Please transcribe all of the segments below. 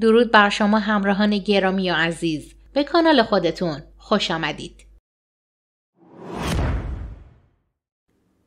درود بر شما همراهان گرامی و عزیز به کانال خودتون خوش آمدید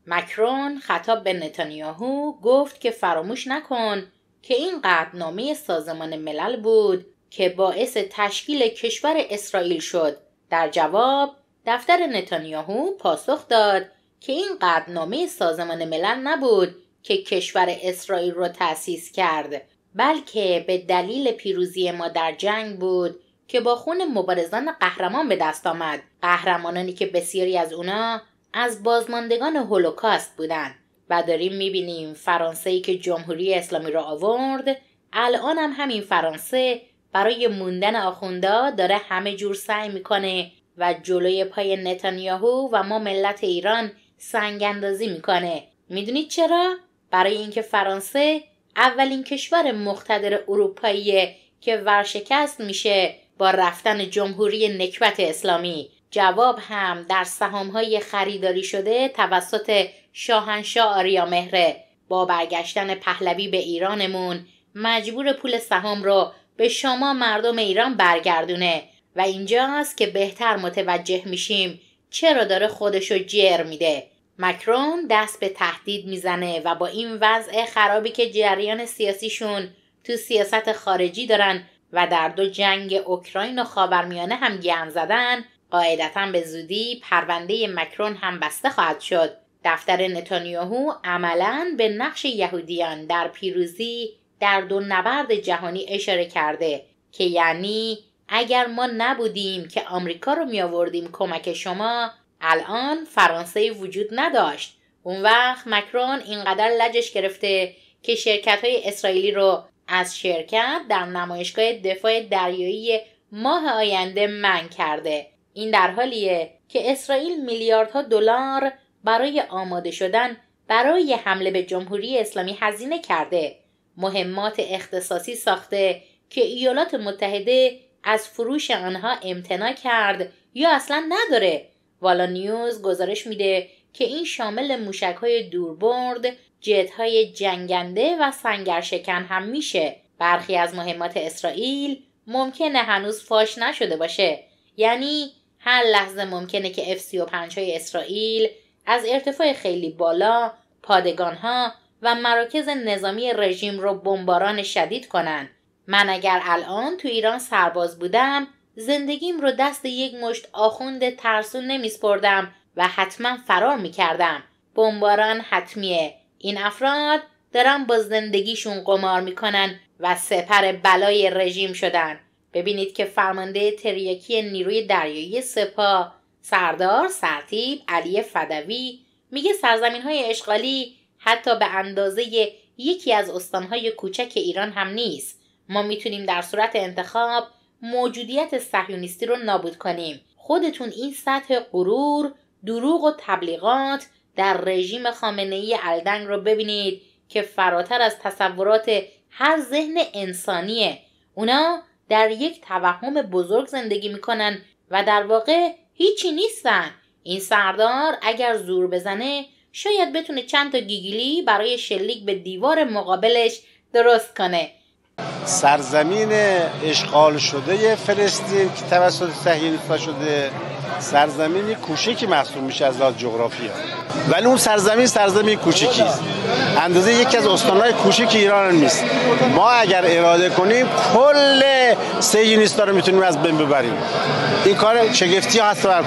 مکرون خطاب به نتانیاهو گفت که فراموش نکن که این قدنامه سازمان ملل بود که باعث تشکیل کشور اسرائیل شد در جواب دفتر نتانیاهو پاسخ داد که این قدنامه سازمان ملل نبود که کشور اسرائیل را تأسیس کرد بلکه به دلیل پیروزی ما در جنگ بود که با خون مبارزان قهرمان به دست آمد قهرمانانی که بسیاری از اونا از بازماندگان هولوکاست بودند و داریم میبینیم فرانسه ای که جمهوری اسلامی را آورد الان هم همین فرانسه برای موندن آخوندا داره همه جور سعی میکنه و جلوی پای نتانیاهو و ما ملت ایران سنگ اندازی میکنه میدونید چرا برای اینکه فرانسه اولین کشور مقتدر اروپایی که ورشکست میشه با رفتن جمهوری نکبت اسلامی جواب هم در های خریداری شده توسط شاهنشاه مهره با برگشتن پهلوی به ایرانمون مجبور پول سهام رو به شما مردم ایران برگردونه و اینجا اینجاست که بهتر متوجه میشیم چرا داره خودشو جر میده مکرون دست به تهدید میزنه و با این وضع خرابی که جریان سیاسیشون تو سیاست خارجی دارن و در دو جنگ اوکراین و خاورمیانه هم گرم زدن قاعدتا به زودی پرونده مکرون هم بسته خواهد شد دفتر نتانیاهو عملا به نقش یهودیان در پیروزی در دو نبرد جهانی اشاره کرده که یعنی اگر ما نبودیم که آمریکا رو می آوردیم کمک شما الان فرانسه وجود نداشت اون وقت مکرون اینقدر لجش گرفته که شرکت های اسرائیلی رو از شرکت در نمایشگاه دفاع دریایی ماه آینده من کرده این در حالیه که اسرائیل میلیاردها دلار برای آماده شدن برای حمله به جمهوری اسلامی هزینه کرده مهمات اختصاصی ساخته که ایالات متحده از فروش آنها امتنا کرد یا اصلا نداره والا نیوز گزارش میده که این شامل موشک های دوربرد، جت های جنگنده و سنگرشکن هم میشه. برخی از مهمات اسرائیل ممکنه هنوز فاش نشده باشه. یعنی هر لحظه ممکنه که F-35 های اسرائیل از ارتفاع خیلی بالا پادگان ها و مراکز نظامی رژیم رو بمباران شدید کنن. من اگر الان تو ایران سرباز بودم زندگیم رو دست یک مشت آخوند ترسون نمیسپردم و حتما فرار میکردم بمباران حتمیه این افراد دارن با زندگیشون قمار میکنن و سپر بلای رژیم شدن ببینید که فرمانده تریاکی نیروی دریایی سپاه سردار سرتیب علی فدوی میگه سرزمین های اشغالی حتی به اندازه یکی از استانهای کوچک ایران هم نیست ما میتونیم در صورت انتخاب موجودیت صهیونیستی رو نابود کنیم خودتون این سطح غرور دروغ و تبلیغات در رژیم خامنه ای الدنگ رو ببینید که فراتر از تصورات هر ذهن انسانیه اونا در یک توهم بزرگ زندگی میکنن و در واقع هیچی نیستن این سردار اگر زور بزنه شاید بتونه چند تا گیگلی برای شلیک به دیوار مقابلش درست کنه سرزمین اشغال شده فلسطین که توسط صهیونیست‌ها شده سرزمینی کوچکی محسوب میشه از لحاظ جغرافیا ولی اون سرزمین سرزمین کوچکی است اندازه یکی از استانهای کوچک ایران نیست ما اگر اراده کنیم کل سهیونیستا رو میتونیم از بین ببریم این کار شگفتی هست بر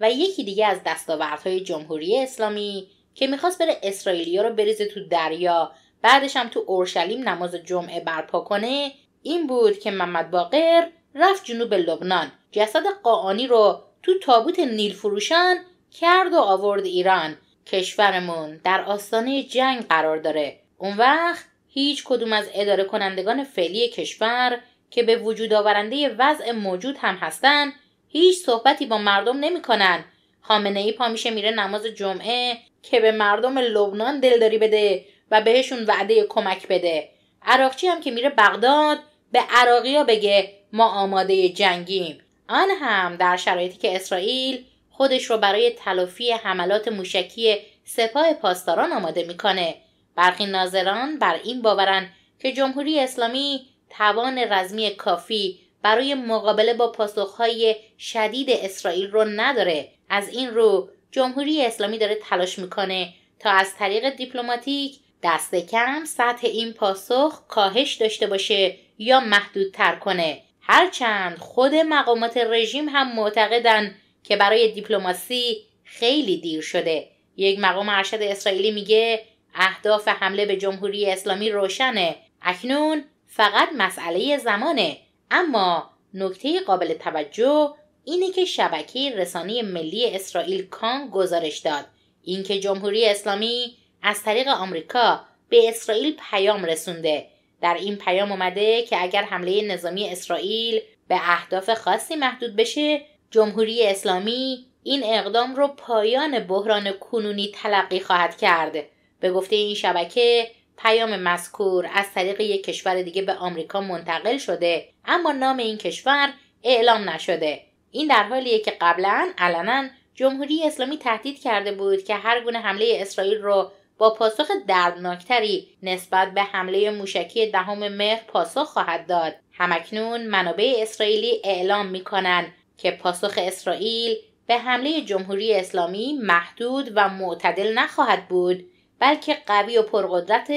و یکی دیگه از دستاوردهای جمهوری اسلامی که میخواست بره اسرائیلیا رو بریزه تو دریا بعدش هم تو اورشلیم نماز جمعه برپا کنه این بود که محمد باقر رفت جنوب لبنان جسد قاعانی رو تو تابوت نیل فروشان کرد و آورد ایران کشورمون در آستانه جنگ قرار داره اون وقت هیچ کدوم از اداره کنندگان فعلی کشور که به وجود آورنده وضع موجود هم هستن هیچ صحبتی با مردم نمیکنن خامنه ای پا میشه میره نماز جمعه که به مردم لبنان دلداری بده و بهشون وعده کمک بده عراقچی هم که میره بغداد به عراقیا بگه ما آماده جنگیم آن هم در شرایطی که اسرائیل خودش رو برای تلافی حملات موشکی سپاه پاسداران آماده میکنه برخی ناظران بر این باورن که جمهوری اسلامی توان رزمی کافی برای مقابله با پاسخهای شدید اسرائیل رو نداره از این رو جمهوری اسلامی داره تلاش میکنه تا از طریق دیپلماتیک دست کم سطح این پاسخ کاهش داشته باشه یا محدودتر کنه هرچند خود مقامات رژیم هم معتقدن که برای دیپلماسی خیلی دیر شده یک مقام ارشد اسرائیلی میگه اهداف حمله به جمهوری اسلامی روشنه اکنون فقط مسئله زمانه اما نکته قابل توجه اینه که شبکه رسانه ملی اسرائیل کان گزارش داد اینکه جمهوری اسلامی از طریق آمریکا به اسرائیل پیام رسونده در این پیام اومده که اگر حمله نظامی اسرائیل به اهداف خاصی محدود بشه جمهوری اسلامی این اقدام رو پایان بحران کنونی تلقی خواهد کرد به گفته این شبکه پیام مذکور از طریق یک کشور دیگه به آمریکا منتقل شده اما نام این کشور اعلام نشده این در حالیه که قبلا علنا جمهوری اسلامی تهدید کرده بود که هر گونه حمله اسرائیل رو با پاسخ دردناکتری نسبت به حمله موشکی دهم مهر پاسخ خواهد داد همکنون منابع اسرائیلی اعلام می کنند که پاسخ اسرائیل به حمله جمهوری اسلامی محدود و معتدل نخواهد بود بلکه قوی و پرقدرت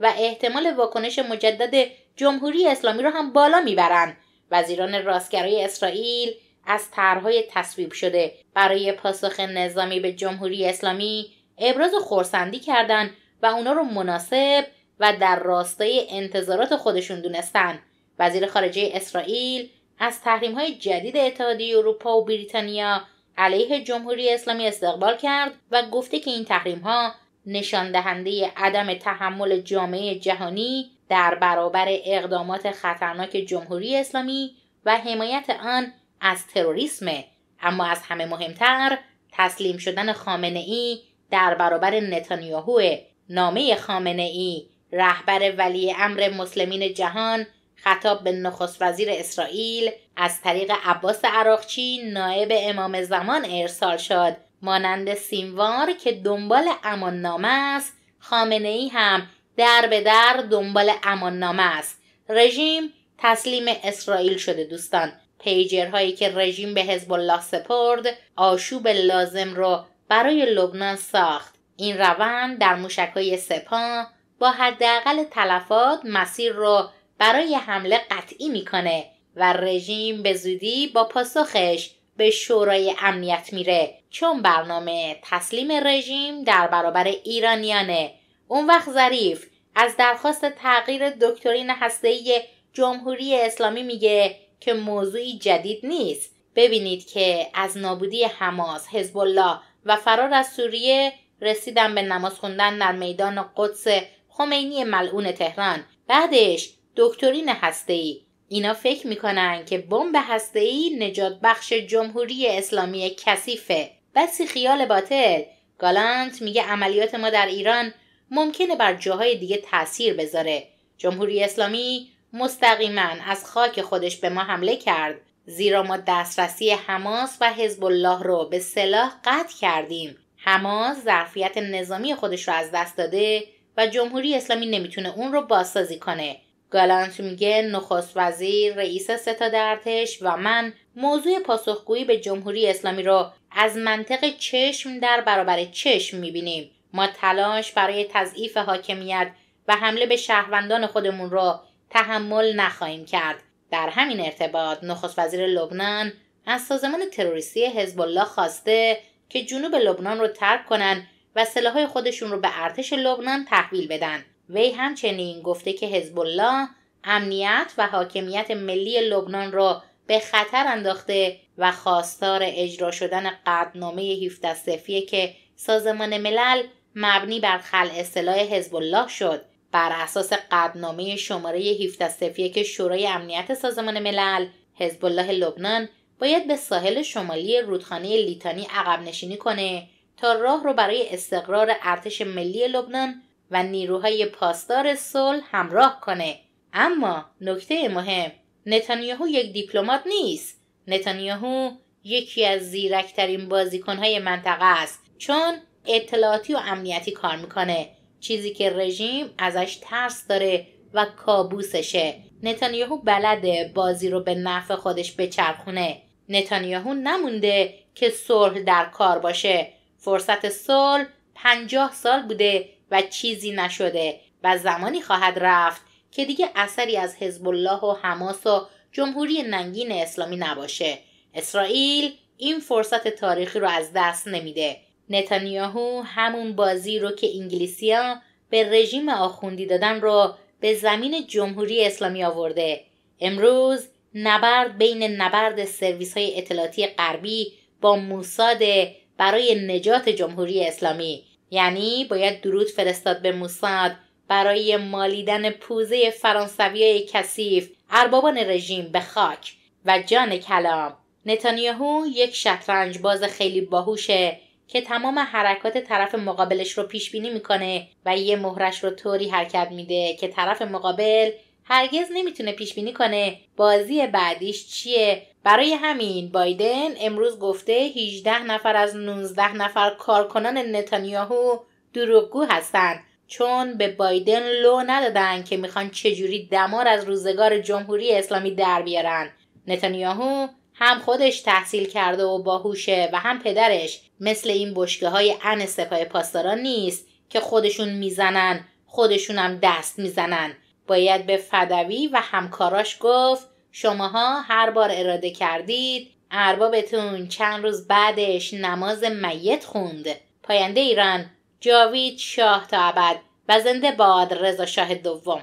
و احتمال واکنش مجدد جمهوری اسلامی را هم بالا میبرند وزیران راستگرای اسرائیل از طرحهای تصویب شده برای پاسخ نظامی به جمهوری اسلامی ابراز خورسندی کردن و اونا رو مناسب و در راستای انتظارات خودشون دونستن وزیر خارجه اسرائیل از تحریم های جدید اتحادیه اروپا و بریتانیا علیه جمهوری اسلامی استقبال کرد و گفته که این تحریم ها نشان دهنده عدم تحمل جامعه جهانی در برابر اقدامات خطرناک جمهوری اسلامی و حمایت آن از تروریسم اما از همه مهمتر تسلیم شدن خامنه ای در برابر نتانیاهو نامه خامنه ای رهبر ولی امر مسلمین جهان خطاب به نخست وزیر اسرائیل از طریق عباس عراقچی نائب امام زمان ارسال شد مانند سیموار که دنبال امان نامه است خامنه ای هم در به در دنبال امان نامه است رژیم تسلیم اسرائیل شده دوستان پیجرهایی که رژیم به حزب الله سپرد آشوب لازم رو برای لبنان ساخت این روند در موشکهای سپاه با حداقل تلفات مسیر رو برای حمله قطعی میکنه و رژیم به زودی با پاسخش به شورای امنیت میره چون برنامه تسلیم رژیم در برابر ایرانیانه اون وقت ظریف از درخواست تغییر دکترین هسته‌ای جمهوری اسلامی میگه که موضوعی جدید نیست ببینید که از نابودی حماس، حزب الله و فرار از سوریه رسیدم به نماز خوندن در میدان قدس خمینی ملعون تهران بعدش دکترین ای. اینا فکر میکنن که بمب ای نجات بخش جمهوری اسلامی کثیفه بسی خیال باطل گالانت میگه عملیات ما در ایران ممکنه بر جاهای دیگه تاثیر بذاره جمهوری اسلامی مستقیما از خاک خودش به ما حمله کرد زیرا ما دسترسی حماس و حزب الله رو به سلاح قطع کردیم حماس ظرفیت نظامی خودش رو از دست داده و جمهوری اسلامی نمیتونه اون رو بازسازی کنه گالانت میگه نخست وزیر رئیس ستاد ارتش و من موضوع پاسخگویی به جمهوری اسلامی رو از منطق چشم در برابر چشم میبینیم ما تلاش برای تضعیف حاکمیت و حمله به شهروندان خودمون رو تحمل نخواهیم کرد در همین ارتباط نخست وزیر لبنان از سازمان تروریستی حزب الله خواسته که جنوب لبنان رو ترک کنن و سلاحهای خودشون رو به ارتش لبنان تحویل بدن وی همچنین گفته که حزب الله امنیت و حاکمیت ملی لبنان را به خطر انداخته و خواستار اجرا شدن قدنامه 17 که سازمان ملل مبنی بر خلع اصطلاح حزب الله شد بر اساس قدنامه شماره که شورای امنیت سازمان ملل حزب الله لبنان باید به ساحل شمالی رودخانه لیتانی عقب نشینی کنه تا راه رو برای استقرار ارتش ملی لبنان و نیروهای پاسدار صلح همراه کنه اما نکته مهم نتانیاهو یک دیپلمات نیست نتانیاهو یکی از زیرکترین بازیکنهای منطقه است چون اطلاعاتی و امنیتی کار میکنه چیزی که رژیم ازش ترس داره و کابوسشه نتانیاهو بلده بازی رو به نفع خودش بچرخونه نتانیاهو نمونده که صلح در کار باشه فرصت صلح پنجاه سال بوده و چیزی نشده و زمانی خواهد رفت که دیگه اثری از حزب الله و حماس و جمهوری ننگین اسلامی نباشه اسرائیل این فرصت تاریخی رو از دست نمیده نتانیاهو همون بازی رو که انگلیسیا به رژیم آخوندی دادن رو به زمین جمهوری اسلامی آورده امروز نبرد بین نبرد سرویس های اطلاعاتی غربی با موساد برای نجات جمهوری اسلامی یعنی باید درود فرستاد به موساد برای مالیدن پوزه فرانسوی کسیف اربابان رژیم به خاک و جان کلام نتانیاهو یک شطرنج باز خیلی باهوشه که تمام حرکات طرف مقابلش رو پیش بینی میکنه و یه مهرش رو طوری حرکت میده که طرف مقابل هرگز نمیتونه پیش بینی کنه بازی بعدیش چیه برای همین بایدن امروز گفته 18 نفر از 19 نفر کارکنان نتانیاهو دروغگو هستند چون به بایدن لو ندادن که میخوان چجوری دمار از روزگار جمهوری اسلامی در بیارن نتانیاهو هم خودش تحصیل کرده و باهوشه و هم پدرش مثل این بشکه های ان سپاه پاسداران نیست که خودشون میزنن خودشون هم دست میزنن باید به فدوی و همکاراش گفت شماها هر بار اراده کردید اربابتون چند روز بعدش نماز میت خوند پاینده ایران جاوید شاه تا ابد و زنده باد رضا شاه دوم